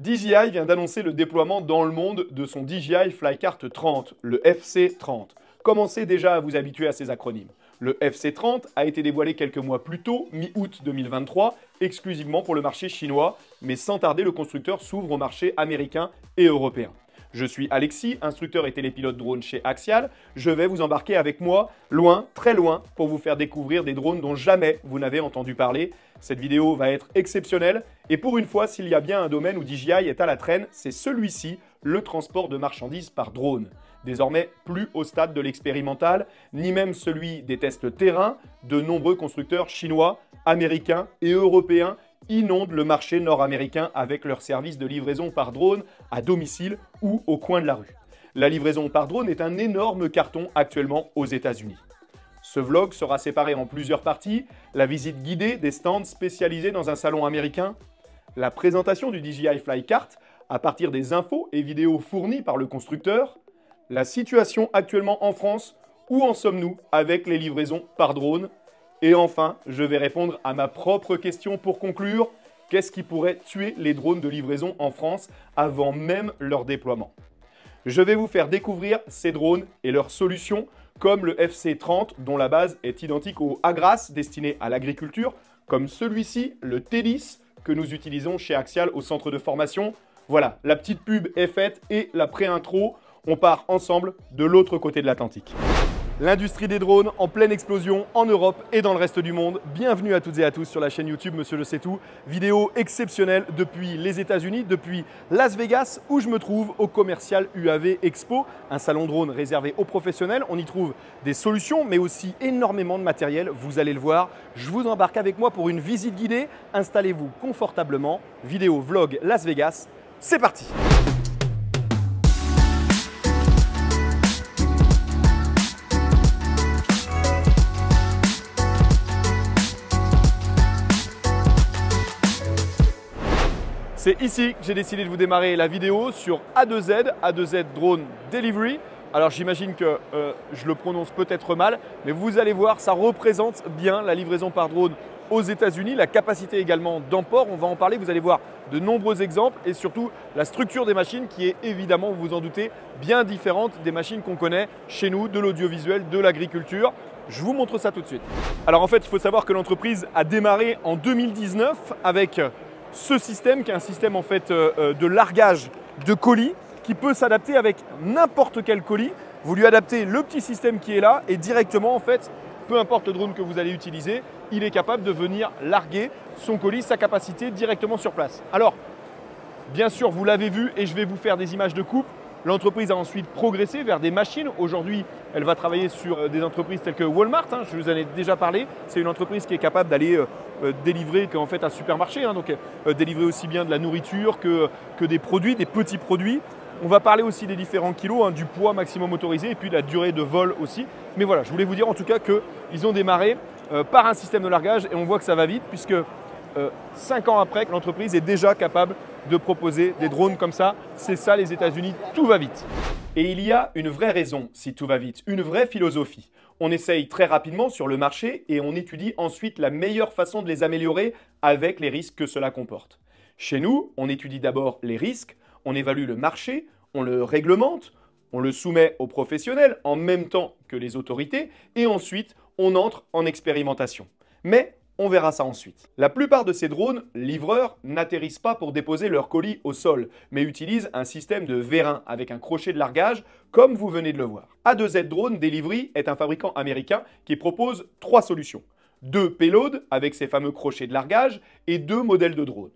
DJI vient d'annoncer le déploiement dans le monde de son DJI Flycart 30, le FC30. Commencez déjà à vous habituer à ces acronymes. Le FC30 a été dévoilé quelques mois plus tôt, mi-août 2023, exclusivement pour le marché chinois, mais sans tarder le constructeur s'ouvre au marché américain et européen. Je suis Alexis, instructeur et télépilote drone chez Axial. Je vais vous embarquer avec moi, loin, très loin, pour vous faire découvrir des drones dont jamais vous n'avez entendu parler cette vidéo va être exceptionnelle et pour une fois, s'il y a bien un domaine où DJI est à la traîne, c'est celui-ci, le transport de marchandises par drone. Désormais plus au stade de l'expérimental, ni même celui des tests terrain, de nombreux constructeurs chinois, américains et européens inondent le marché nord-américain avec leurs services de livraison par drone à domicile ou au coin de la rue. La livraison par drone est un énorme carton actuellement aux États-Unis. Ce vlog sera séparé en plusieurs parties, la visite guidée des stands spécialisés dans un salon américain, la présentation du DJI Flycart à partir des infos et vidéos fournies par le constructeur, la situation actuellement en France, où en sommes-nous avec les livraisons par drone, et enfin, je vais répondre à ma propre question pour conclure, qu'est-ce qui pourrait tuer les drones de livraison en France avant même leur déploiement Je vais vous faire découvrir ces drones et leurs solutions comme le FC30 dont la base est identique au Agras destiné à l'agriculture, comme celui-ci, le Télis que nous utilisons chez Axial au centre de formation. Voilà, la petite pub est faite et la pré-intro, on part ensemble de l'autre côté de l'Atlantique. L'industrie des drones en pleine explosion en Europe et dans le reste du monde. Bienvenue à toutes et à tous sur la chaîne YouTube Monsieur le sait tout. Vidéo exceptionnelle depuis les États-Unis, depuis Las Vegas où je me trouve au Commercial UAV Expo, un salon drone réservé aux professionnels. On y trouve des solutions mais aussi énormément de matériel, vous allez le voir. Je vous embarque avec moi pour une visite guidée. Installez-vous confortablement. Vidéo vlog Las Vegas. C'est parti. C'est ici que j'ai décidé de vous démarrer la vidéo sur A2Z, A2Z Drone Delivery. Alors j'imagine que euh, je le prononce peut-être mal, mais vous allez voir, ça représente bien la livraison par drone aux États-Unis, la capacité également d'emport, on va en parler, vous allez voir de nombreux exemples et surtout la structure des machines qui est évidemment, vous vous en doutez, bien différente des machines qu'on connaît chez nous, de l'audiovisuel, de l'agriculture. Je vous montre ça tout de suite. Alors en fait, il faut savoir que l'entreprise a démarré en 2019 avec ce système qui est un système en fait euh, euh, de largage de colis qui peut s'adapter avec n'importe quel colis. Vous lui adaptez le petit système qui est là et directement en fait, peu importe le drone que vous allez utiliser, il est capable de venir larguer son colis, sa capacité directement sur place. Alors, bien sûr, vous l'avez vu et je vais vous faire des images de coupe. L'entreprise a ensuite progressé vers des machines. Aujourd'hui, elle va travailler sur euh, des entreprises telles que Walmart, hein, je vous en ai déjà parlé. C'est une entreprise qui est capable d'aller euh, délivrer qu'en fait un supermarché, hein. donc euh, délivrer aussi bien de la nourriture que, des produits, des petits produits. On va parler aussi des différents kilos, hein, du poids maximum autorisé et puis de la durée de vol aussi. Mais voilà, je voulais vous dire en tout cas qu'ils ont démarré euh, par un système de largage et on voit que ça va vite puisque 5 cinq ans après, l'entreprise est déjà capable de proposer des drones comme ça. C'est ça les États-Unis, tout va vite. Et il y a une vraie raison si tout va vite, une vraie philosophie. On essaye très rapidement sur le marché et on étudie ensuite la meilleure façon de les améliorer avec les risques que cela comporte. Chez nous, on étudie d'abord les risques, on évalue le marché, on le réglemente, on le soumet aux professionnels en même temps que les autorités et ensuite on entre en expérimentation. Mais on verra ça ensuite. La plupart de ces drones, livreurs, n'atterrissent pas pour déposer leur colis au sol, mais utilisent un système de vérin avec un crochet de largage, comme vous venez de le voir. A2Z Drone Delivery est un fabricant américain qui propose trois solutions. Deux payloads avec ses fameux crochets de largage et deux modèles de drones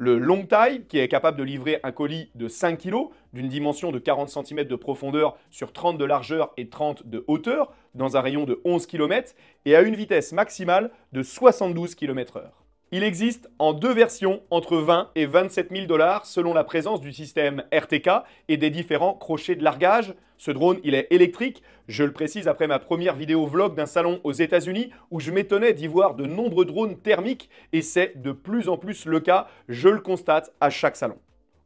le long taille qui est capable de livrer un colis de 5 kg d'une dimension de 40 cm de profondeur sur 30 de largeur et 30 de hauteur dans un rayon de 11 km et à une vitesse maximale de 72 km/h. Il existe en deux versions entre 20 et 27 000 dollars selon la présence du système RTK et des différents crochets de largage. Ce drone, il est électrique. Je le précise après ma première vidéo vlog d'un salon aux États-Unis où je m'étonnais d'y voir de nombreux drones thermiques et c'est de plus en plus le cas. Je le constate à chaque salon.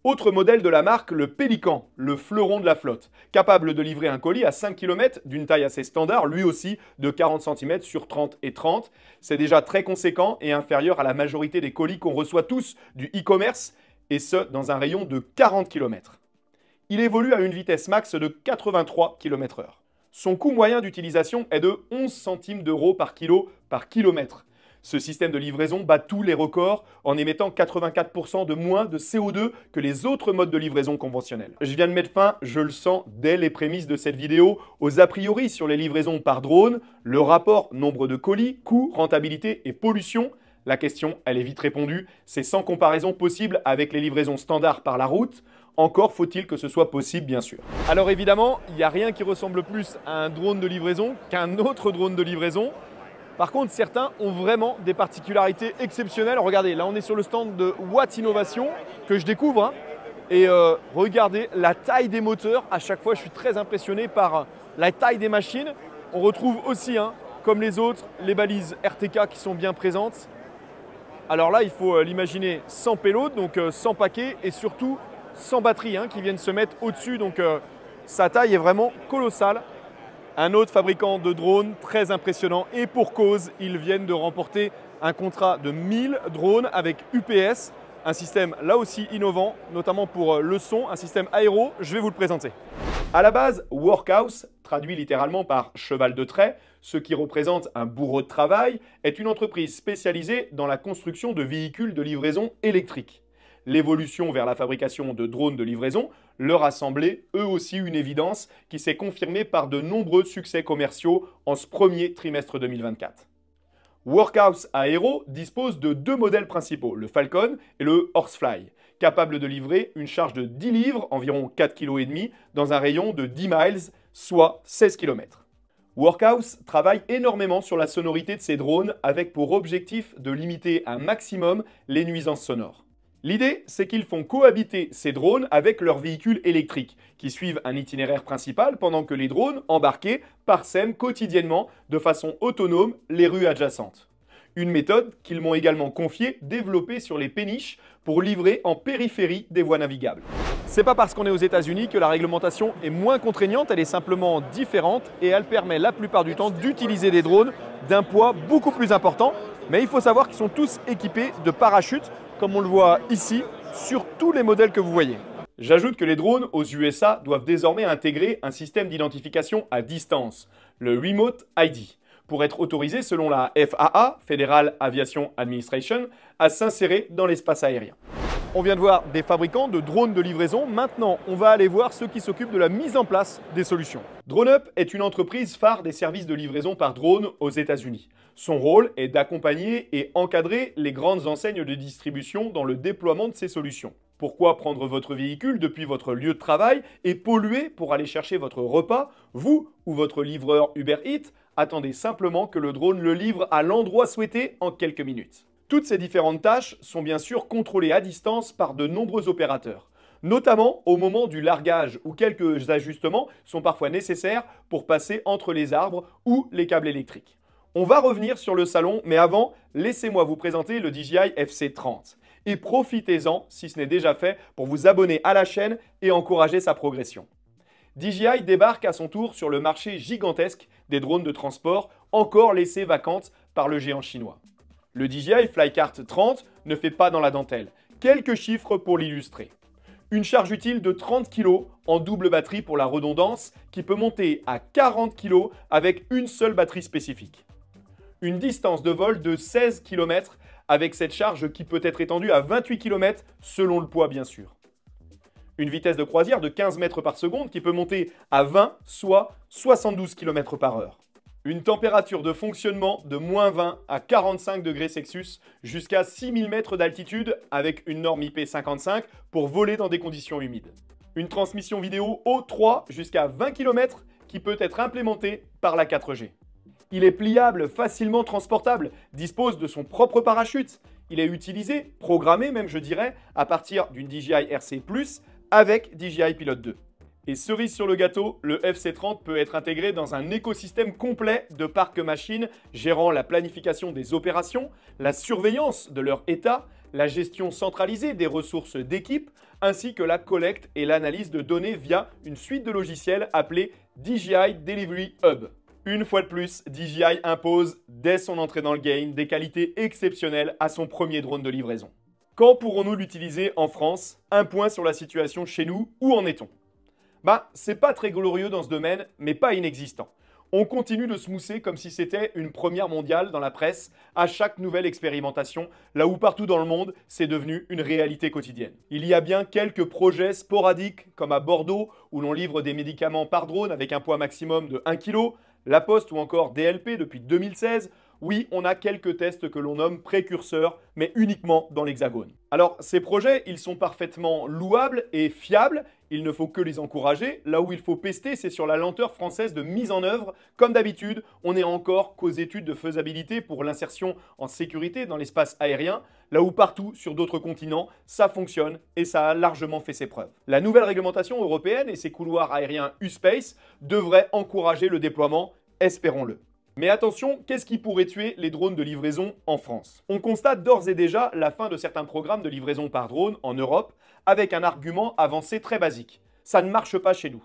Autre modèle de la marque, le Pélican, le fleuron de la flotte, capable de livrer un colis à 5 km d'une taille assez standard, lui aussi de 40 cm sur 30 et 30. C'est déjà très conséquent et inférieur à la majorité des colis qu'on reçoit tous du e-commerce, et ce, dans un rayon de 40 km. Il évolue à une vitesse max de 83 km/h. Son coût moyen d'utilisation est de 11 centimes d'euros par kilo par kilomètre, ce système de livraison bat tous les records en émettant 84% de moins de CO2 que les autres modes de livraison conventionnels. Je viens de mettre fin, je le sens, dès les prémices de cette vidéo, aux a priori sur les livraisons par drone, le rapport nombre de colis, coût, rentabilité et pollution la question, elle est vite répondue, c'est sans comparaison possible avec les livraisons standards par la route. Encore faut-il que ce soit possible, bien sûr. Alors évidemment, il n'y a rien qui ressemble plus à un drone de livraison qu'un autre drone de livraison. Par contre, certains ont vraiment des particularités exceptionnelles. Regardez, là on est sur le stand de Watt Innovation que je découvre. Hein. et euh, regardez la taille des moteurs. À chaque fois, je suis très impressionné par euh, la taille des machines. On retrouve aussi, hein, comme les autres, les balises RTK qui sont bien présentes. Alors là, il faut euh, l'imaginer sans payload, donc sans paquet et surtout sans batterie hein, qui viennent se mettre au-dessus. Donc sa taille est vraiment colossale. Un autre fabricant de drones très impressionnant et pour cause, ils viennent de remporter un contrat de 1000 drones avec UPS, un système là aussi innovant, notamment pour euh, le son, un système aéro, je vais vous le présenter. À la base, Workhouse, traduit littéralement par cheval de trait, ce qui représente un bourreau de travail, est une entreprise spécialisée dans la construction de véhicules de livraison électrique. L'évolution vers la fabrication de drones de livraison leur assemblée eux aussi, une évidence qui s'est confirmée par de nombreux succès commerciaux en ce premier trimestre 2024. Workhouse Aero dispose de deux modèles principaux, le Falcon et le Horsefly, capables de livrer une charge de 10 livres, environ 4,5 kg, dans un rayon de 10 miles, soit 16 km. Workhouse travaille énormément sur la sonorité de ses drones avec pour objectif de limiter un maximum les nuisances sonores. L'idée, c'est qu'ils font cohabiter ces drones avec leurs véhicules électriques, qui suivent un itinéraire principal pendant que les drones, embarqués, parsèment quotidiennement, de façon autonome, les rues adjacentes. Une méthode qu'ils m'ont également confiée, développée sur les péniches, pour livrer en périphérie des voies navigables. C'est pas parce qu'on est aux États-Unis que la réglementation est moins contraignante, elle est simplement différente et elle permet la plupart du temps d'utiliser des drones d'un poids beaucoup plus important. Mais il faut savoir qu'ils sont tous équipés de parachutes comme on le voit ici, sur tous les modèles que vous voyez. J'ajoute que les drones aux USA doivent désormais intégrer un système d'identification à distance, le Remote ID, pour être autorisé selon la FAA, Federal Aviation Administration, à s'insérer dans l'espace aérien. On vient de voir des fabricants de drones de livraison. Maintenant, on va aller voir ceux qui s'occupent de la mise en place des solutions. DroneUp est une entreprise phare des services de livraison par drone aux États-Unis. Son rôle est d'accompagner et encadrer les grandes enseignes de distribution dans le déploiement de ces solutions. Pourquoi prendre votre véhicule depuis votre lieu de travail et polluer pour aller chercher votre repas Vous ou votre livreur Uber Eats attendez simplement que le drone le livre à l'endroit souhaité en quelques minutes. Toutes ces différentes tâches sont bien sûr contrôlées à distance par de nombreux opérateurs, notamment au moment du largage où quelques ajustements sont parfois nécessaires pour passer entre les arbres ou les câbles électriques. On va revenir sur le salon, mais avant, laissez-moi vous présenter le DJI FC30. Et profitez-en, si ce n'est déjà fait, pour vous abonner à la chaîne et encourager sa progression. DJI débarque à son tour sur le marché gigantesque des drones de transport, encore laissés vacantes par le géant chinois. Le DJI Flycart 30 ne fait pas dans la dentelle. Quelques chiffres pour l'illustrer. Une charge utile de 30 kg en double batterie pour la redondance qui peut monter à 40 kg avec une seule batterie spécifique une distance de vol de 16 km avec cette charge qui peut être étendue à 28 km selon le poids bien sûr. Une vitesse de croisière de 15 mètres par seconde qui peut monter à 20, soit 72 km par heure. Une température de fonctionnement de moins 20 à 45 degrés Celsius jusqu'à 6000 mètres d'altitude avec une norme IP55 pour voler dans des conditions humides. Une transmission vidéo O3 jusqu'à 20 km qui peut être implémentée par la 4G. Il est pliable, facilement transportable, dispose de son propre parachute. Il est utilisé, programmé même je dirais, à partir d'une DJI RC+, avec DJI Pilot 2. Et cerise sur le gâteau, le FC30 peut être intégré dans un écosystème complet de parcs machines gérant la planification des opérations, la surveillance de leur état, la gestion centralisée des ressources d'équipe, ainsi que la collecte et l'analyse de données via une suite de logiciels appelée DJI Delivery Hub. Une fois de plus, DJI impose, dès son entrée dans le game, des qualités exceptionnelles à son premier drone de livraison. Quand pourrons-nous l'utiliser en France Un point sur la situation chez nous, où en est-on Bah, c'est pas très glorieux dans ce domaine, mais pas inexistant. On continue de se mousser comme si c'était une première mondiale dans la presse à chaque nouvelle expérimentation, là où partout dans le monde, c'est devenu une réalité quotidienne. Il y a bien quelques projets sporadiques, comme à Bordeaux, où l'on livre des médicaments par drone avec un poids maximum de 1 kg, la Poste ou encore DLP depuis 2016, oui, on a quelques tests que l'on nomme précurseurs, mais uniquement dans l'Hexagone. Alors, ces projets, ils sont parfaitement louables et fiables, il ne faut que les encourager. Là où il faut pester, c'est sur la lenteur française de mise en œuvre. Comme d'habitude, on est encore qu'aux études de faisabilité pour l'insertion en sécurité dans l'espace aérien là où partout sur d'autres continents, ça fonctionne et ça a largement fait ses preuves. La nouvelle réglementation européenne et ses couloirs aériens U-Space devraient encourager le déploiement, espérons-le. Mais attention, qu'est-ce qui pourrait tuer les drones de livraison en France On constate d'ores et déjà la fin de certains programmes de livraison par drone en Europe avec un argument avancé très basique. Ça ne marche pas chez nous.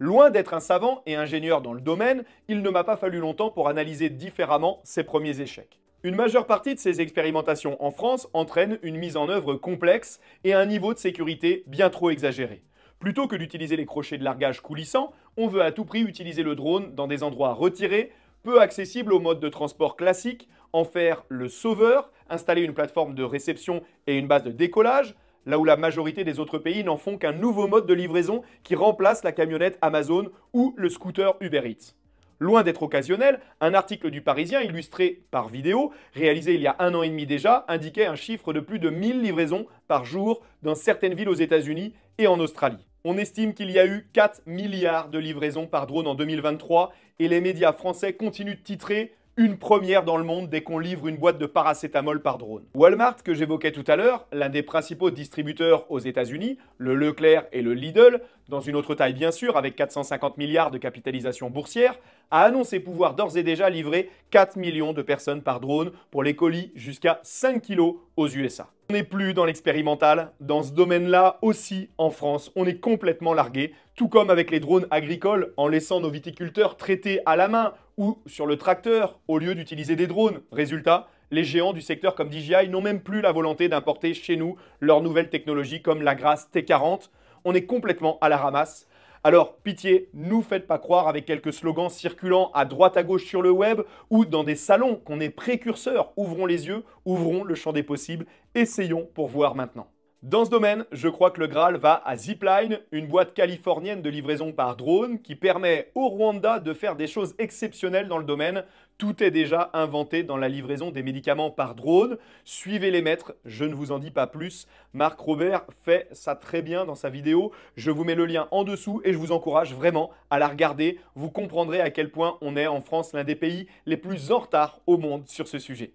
Loin d'être un savant et ingénieur dans le domaine, il ne m'a pas fallu longtemps pour analyser différemment ces premiers échecs. Une majeure partie de ces expérimentations en France entraîne une mise en œuvre complexe et un niveau de sécurité bien trop exagéré. Plutôt que d'utiliser les crochets de largage coulissants, on veut à tout prix utiliser le drone dans des endroits retirés, peu accessibles aux modes de transport classique, en faire le sauveur, installer une plateforme de réception et une base de décollage, là où la majorité des autres pays n'en font qu'un nouveau mode de livraison qui remplace la camionnette Amazon ou le scooter Uber Eats. Loin d'être occasionnel, un article du Parisien, illustré par vidéo, réalisé il y a un an et demi déjà, indiquait un chiffre de plus de 1000 livraisons par jour dans certaines villes aux États-Unis et en Australie. On estime qu'il y a eu 4 milliards de livraisons par drone en 2023 et les médias français continuent de titrer une première dans le monde dès qu'on livre une boîte de paracétamol par drone. Walmart, que j'évoquais tout à l'heure, l'un des principaux distributeurs aux États-Unis, le Leclerc et le Lidl, dans une autre taille bien sûr, avec 450 milliards de capitalisation boursière, a annoncé pouvoir d'ores et déjà livrer 4 millions de personnes par drone pour les colis jusqu'à 5 kilos aux USA. On n'est plus dans l'expérimental, dans ce domaine-là aussi en France, on est complètement largué, tout comme avec les drones agricoles en laissant nos viticulteurs traiter à la main ou sur le tracteur au lieu d'utiliser des drones. Résultat, les géants du secteur comme DJI n'ont même plus la volonté d'importer chez nous leurs nouvelles technologies comme la Grasse T40. On est complètement à la ramasse. Alors pitié, nous faites pas croire avec quelques slogans circulant à droite à gauche sur le web ou dans des salons qu'on est précurseurs. Ouvrons les yeux, ouvrons le champ des possibles, essayons pour voir maintenant. Dans ce domaine, je crois que le Graal va à Zipline, une boîte californienne de livraison par drone qui permet au Rwanda de faire des choses exceptionnelles dans le domaine. Tout est déjà inventé dans la livraison des médicaments par drone. Suivez les maîtres, je ne vous en dis pas plus. Marc Robert fait ça très bien dans sa vidéo. Je vous mets le lien en dessous et je vous encourage vraiment à la regarder. Vous comprendrez à quel point on est en France l'un des pays les plus en retard au monde sur ce sujet.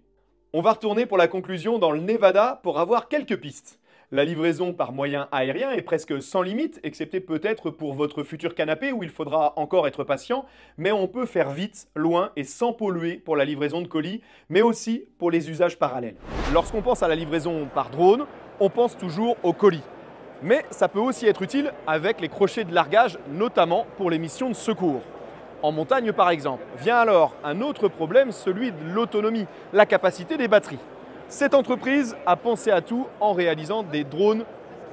On va retourner pour la conclusion dans le Nevada pour avoir quelques pistes. La livraison par moyen aérien est presque sans limite, excepté peut-être pour votre futur canapé où il faudra encore être patient, mais on peut faire vite, loin et sans polluer pour la livraison de colis, mais aussi pour les usages parallèles. Lorsqu'on pense à la livraison par drone, on pense toujours aux colis. Mais ça peut aussi être utile avec les crochets de largage, notamment pour les missions de secours. En montagne par exemple. Vient alors un autre problème, celui de l'autonomie, la capacité des batteries. Cette entreprise a pensé à tout en réalisant des drones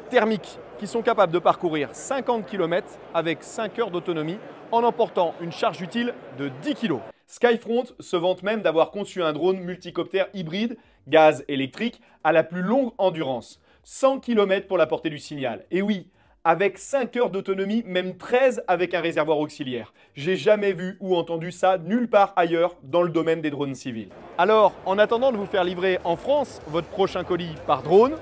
thermiques qui sont capables de parcourir 50 km avec 5 heures d'autonomie en emportant une charge utile de 10 kg. Skyfront se vante même d'avoir conçu un drone multicoptère hybride, gaz électrique, à la plus longue endurance. 100 km pour la portée du signal. Et oui, avec 5 heures d'autonomie, même 13 avec un réservoir auxiliaire. J'ai jamais vu ou entendu ça nulle part ailleurs dans le domaine des drones civils. Alors, en attendant de vous faire livrer en France votre prochain colis par drone,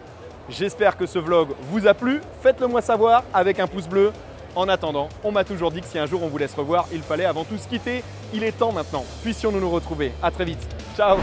j'espère que ce vlog vous a plu. Faites-le moi savoir avec un pouce bleu. En attendant, on m'a toujours dit que si un jour on vous laisse revoir, il fallait avant tout se quitter. Il est temps maintenant. Puissions-nous nous retrouver. A très vite. Ciao